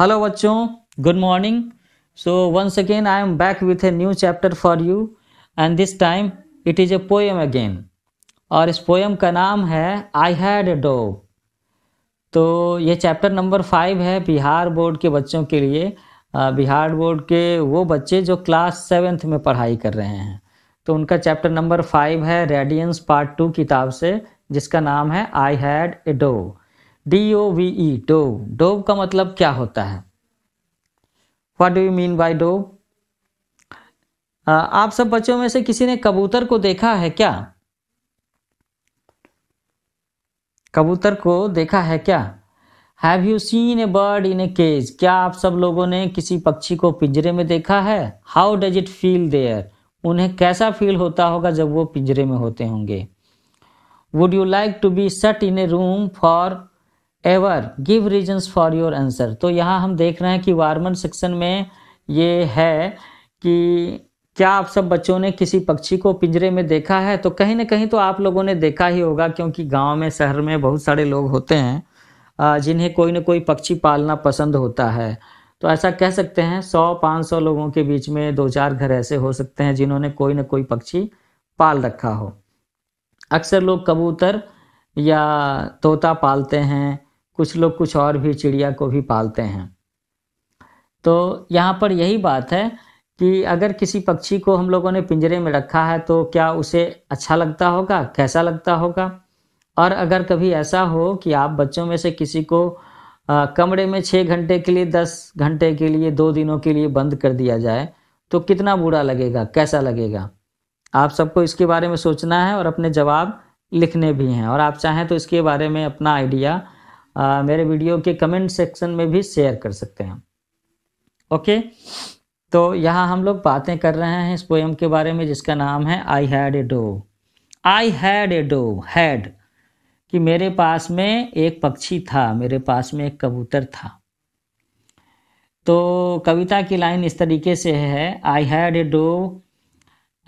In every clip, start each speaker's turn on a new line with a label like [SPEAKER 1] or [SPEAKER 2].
[SPEAKER 1] hello बच्चों good morning so once again I am back with a new chapter for you and this time it is a poem again और इस poem का नाम है I had a dough तो ये chapter number five है Bihar board के बच्चों के लिए बिहार बोर्ड के वो बच्चे जो क्लास सेवेंथ में पढ़ाई कर रहे हैं तो उनका चैप्टर नंबर फाइव है रेडियंस पार्ट टू किताब से जिसका नाम है I had a dove D O V E dove dove का मतलब क्या होता है what do you mean by dove आप सब बच्चों में से किसी ने कबूतर को देखा है क्या कबूतर को देखा है क्या have you seen a bird in a cage क्या आप सब लोगों ने किसी पक्षी को पिंजरे में देखा है how does it feel there उन्हें कैसा फील होता होगा जब वो पिंजरे में होते होंगे would you like to be set in a room forever give reasons for your answer तो यहाँ हम देख रहे हैं कि वार्मन सेक्शन में ये है कि क्या आप सब बच्चों ने किसी पक्षी को पिंजरे में देखा है तो कहीं ना कहीं तो आप लोगों ने देखा ही होगा क्योंकि गांव में शहर में बहुत सारे लोग होते हैं जिन्हें कोई ना कोई पक्षी पालना पसंद होता है तो ऐसा कह सकते हैं सौ पाँच सौ लोगों के बीच में दो चार घर ऐसे हो सकते हैं जिन्होंने कोई ना कोई पक्षी पाल रखा हो अक्सर लोग कबूतर या तोता पालते हैं कुछ लोग कुछ और भी चिड़िया को भी पालते हैं तो यहाँ पर यही बात है कि अगर किसी पक्षी को हम लोगों ने पिंजरे में रखा है तो क्या उसे अच्छा लगता होगा कैसा लगता होगा और अगर कभी ऐसा हो कि आप बच्चों में से किसी को आ, कमरे में छः घंटे के लिए दस घंटे के लिए दो दिनों के लिए बंद कर दिया जाए तो कितना बुरा लगेगा कैसा लगेगा आप सबको इसके बारे में सोचना है और अपने जवाब लिखने भी हैं और आप चाहें तो इसके बारे में अपना आइडिया आ, मेरे वीडियो के कमेंट सेक्शन में भी शेयर कर सकते हैं ओके तो यहाँ हम लोग बातें कर रहे हैं इस पोएम के बारे में जिसका नाम है I had a dove I had a dove had कि मेरे पास में एक पक्षी था मेरे पास में एक कबूतर था तो कविता की लाइन इस तरीके से है I had a dove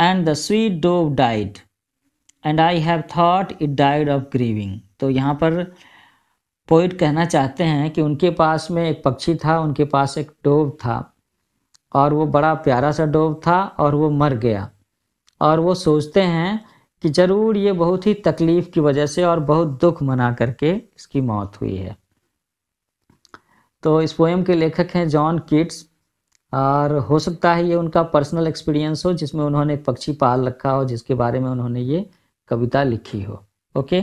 [SPEAKER 1] and the sweet dove died and I have thought it died of grieving तो यहाँ पर पोइट कहना चाहते हैं कि उनके पास में एक पक्षी था उनके पास एक डोब था और वो बड़ा प्यारा सा डोब था और वो मर गया और वो सोचते हैं कि ज़रूर ये बहुत ही तकलीफ़ की वजह से और बहुत दुख मना करके इसकी मौत हुई है तो इस पोएम के लेखक हैं जॉन किट्स और हो सकता है ये उनका पर्सनल एक्सपीरियंस हो जिसमें उन्होंने एक पक्षी पाल रखा हो जिसके बारे में उन्होंने ये कविता लिखी हो ओके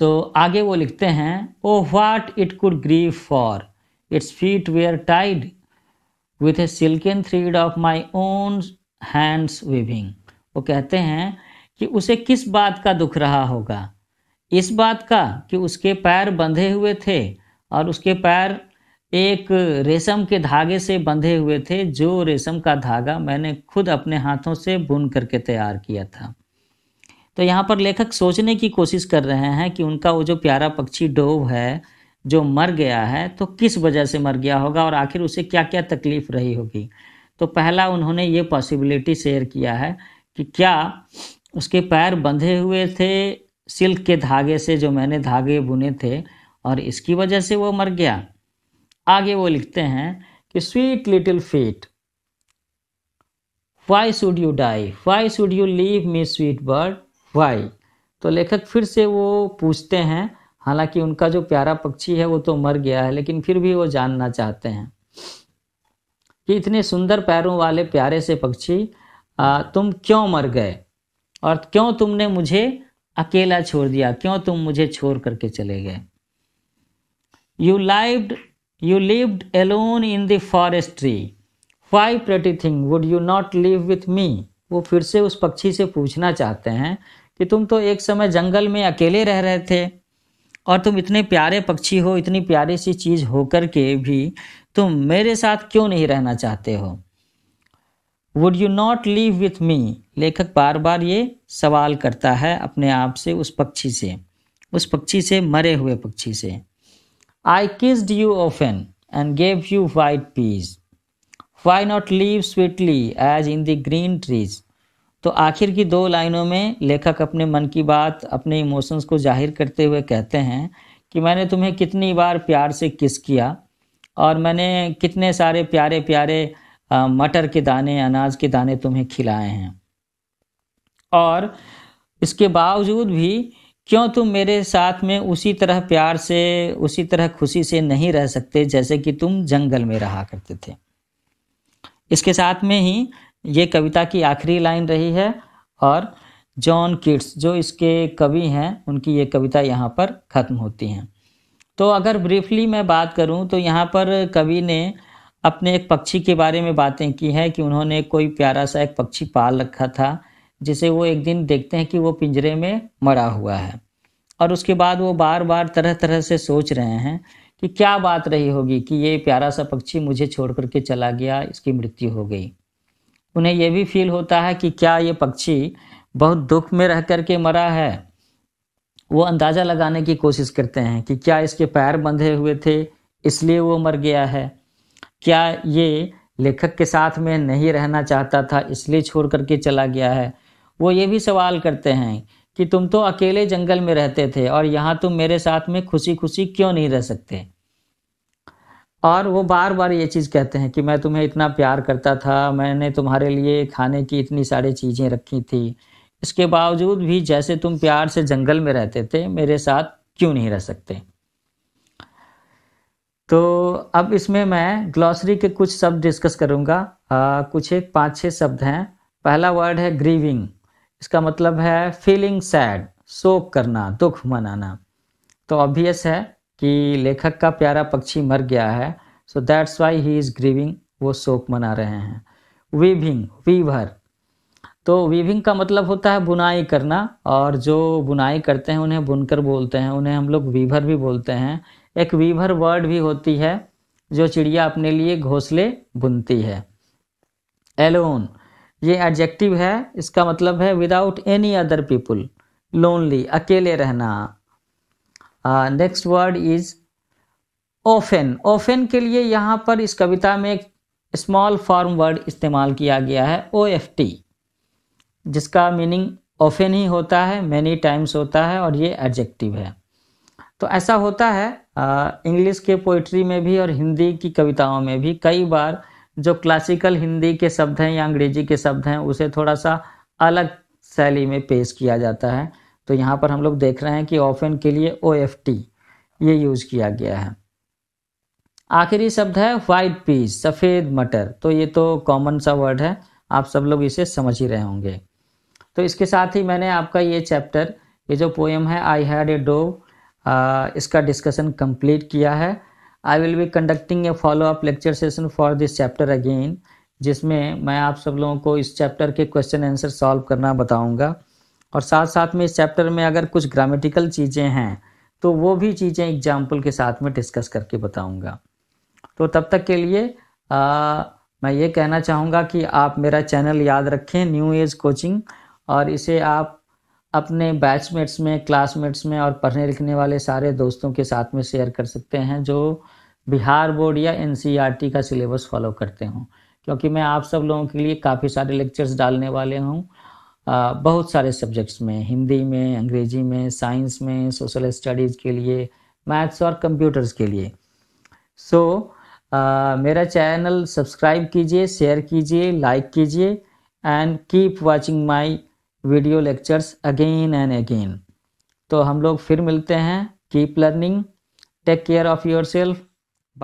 [SPEAKER 1] सो so, आगे वो लिखते हैं O what it could grieve for its feet were tied with a silken thread of my own hands weaving वो कहते हैं कि उसे किस बात का दुख रहा होगा इस बात का कि उसके पैर बंधे हुए थे और उसके पैर एक रेशम के धागे से बंधे हुए थे जो रेशम का धागा मैंने खुद अपने हाथों से बुन करके तैयार किया था तो यहाँ पर लेखक सोचने की कोशिश कर रहे हैं कि उनका वो जो प्यारा पक्षी डोव है जो मर गया है तो किस वजह से मर गया होगा और आखिर उसे क्या क्या तकलीफ रही होगी तो पहला उन्होंने ये पॉसिबिलिटी शेयर किया है कि क्या उसके पैर बंधे हुए थे सिल्क के धागे से जो मैंने धागे बुने थे और इसकी वजह से वो मर गया आगे वो लिखते हैं कि sweet little feet why should you die why should you leave me sweet bird why तो लेखक फिर से वो पूछते हैं हालांकि उनका जो प्यारा पक्षी है वो तो मर गया है लेकिन फिर भी वो जानना चाहते हैं कि इतने सुंदर पैरों वाले प्यारे से पक्षी आ, तुम क्यों मर गए और क्यों तुमने मुझे अकेला छोड़ दिया क्यों तुम मुझे छोड़ करके चले गए you live you lived alone in the forestry tree why pretty thing would you not live with me वो फिर से उस पक्षी से पूछना चाहते हैं कि तुम तो एक समय जंगल में अकेले रह रहे थे और तुम इतने प्यारे पक्षी हो इतनी प्यारी सी चीज़ होकर के भी तुम मेरे साथ क्यों नहीं रहना चाहते हो would you not live with me लेखक बार बार ये सवाल करता है अपने आप से उस पक्षी से उस पक्षी से मरे हुए पक्षी से I kissed you often and gave you white peas why not live sweetly as in the green trees तो आखिर की दो लाइनों में लेखक अपने मन की बात अपने इमोशंस को जाहिर करते हुए कहते हैं कि मैंने तुम्हें कितनी बार प्यार से किस किया और मैंने कितने सारे प्यारे प्यारे मटर के दाने अनाज के दाने तुम्हें खिलाए हैं और इसके बावजूद भी क्यों तुम मेरे साथ में उसी तरह प्यार से उसी तरह खुशी से नहीं रह सकते जैसे कि तुम जंगल में रहा करते थे इसके साथ में ही ये कविता की आखिरी लाइन रही है और जॉन किड्स जो इसके कवि हैं उनकी ये कविता यहाँ पर ख़त्म होती हैं तो अगर ब्रीफली मैं बात करूँ तो यहाँ पर कवि ने अपने एक पक्षी के बारे में बातें की है कि उन्होंने कोई प्यारा सा एक पक्षी पाल रखा था जिसे वो एक दिन देखते हैं कि वो पिंजरे में मरा हुआ है और उसके बाद वो बार बार तरह तरह से सोच रहे हैं कि क्या बात रही होगी कि ये प्यारा सा पक्षी मुझे छोड़ करके चला गया इसकी मृत्यु हो गई उन्हें यह भी फील होता है कि क्या ये पक्षी बहुत दुख में रह करके मरा है वो अंदाज़ा लगाने की कोशिश करते हैं कि क्या इसके पैर बंधे हुए थे इसलिए वो मर गया है क्या ये लेखक के साथ में नहीं रहना चाहता था इसलिए छोड़ करके चला गया है वो ये भी सवाल करते हैं कि तुम तो अकेले जंगल में रहते थे और यहाँ तुम मेरे साथ में खुशी खुशी क्यों नहीं रह सकते और वो बार बार ये चीज़ कहते हैं कि मैं तुम्हें इतना प्यार करता था मैंने तुम्हारे लिए खाने की इतनी सारी चीज़ें रखी थी इसके बावजूद भी जैसे तुम प्यार से जंगल में रहते थे मेरे साथ क्यों नहीं रह सकते तो अब इसमें मैं ग्लॉसरी के कुछ शब्द डिस्कस करूँगा कुछ एक पाँच छः शब्द हैं पहला वर्ड है ग्रीविंग इसका मतलब है फीलिंग सैड शोक करना दुख मनाना तो ऑब्वियस है कि लेखक का प्यारा पक्षी मर गया है so that's why he is grieving वो शोक मना रहे हैं वीविंग वीवर तो वीविंग का मतलब होता है बुनाई करना और जो बुनाई करते हैं उन्हें बुनकर बोलते हैं उन्हें हम लोग वीवर भी बोलते हैं एक वीवर वर्ड भी होती है जो चिड़िया अपने लिए घोंसले बुनती है एलोन ये एडजेक्टिव है इसका मतलब है without any other people lonely अकेले रहना next word is often often के लिए यहाँ पर इस कविता में एक स्मॉल फॉर्म वर्ड इस्तेमाल किया गया है ओ एफ टी जिसका मीनिंग ओफेन ही होता है मैनी टाइम्स होता है और ये एडजेक्टिव है तो ऐसा होता है इंग्लिश के पोइट्री में भी और हिंदी की कविताओं में भी कई बार जो क्लासिकल हिंदी के शब्द हैं या अंग्रेजी के शब्द हैं उसे थोड़ा सा अलग शैली में पेश किया जाता है तो यहाँ पर हम लोग देख रहे हैं कि ऑफेन के लिए ओ एफ टी ये यूज़ किया गया है आखिरी शब्द है वाइट पीस सफ़ेद मटर तो ये तो कॉमन सा वर्ड है आप सब लोग इसे समझ ही रहे होंगे तो इसके साथ ही मैंने आपका ये चैप्टर ये जो पोएम है आई हैड ए डो इसका डिस्कशन कंप्लीट किया है I will be conducting a follow up lecture session for this chapter again जिसमें मैं आप सब लोगों को इस चैप्टर के क्वेश्चन आंसर सॉल्व करना बताऊंगा और साथ साथ में इस चैप्टर में अगर कुछ ग्रामेटिकल चीज़ें हैं तो वो भी चीज़ें एग्जाम्पल के साथ में डिस्कस करके बताऊँगा तो तब तक के लिए आ, मैं ये कहना चाहूँगा कि आप मेरा चैनल याद रखें न्यू एज कोचिंग और इसे आप अपने बैचमेट्स में क्लासमेट्स में और पढ़ने लिखने वाले सारे दोस्तों के साथ में शेयर कर सकते हैं जो बिहार बोर्ड या एन e का सिलेबस फॉलो करते हों क्योंकि मैं आप सब लोगों के लिए काफ़ी सारे लेक्चर्स डालने वाले हूँ बहुत सारे सब्जेक्ट्स में हिंदी में अंग्रेजी में साइंस में सोशल स्टडीज़ के लिए मैथ्स और कंप्यूटर्स के लिए सो so, मेरा चैनल सब्सक्राइब कीजिए शेयर कीजिए लाइक कीजिए and keep watching my video lectures again and again तो हम लोग फिर मिलते हैं keep learning take care of yourself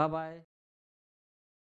[SPEAKER 1] bye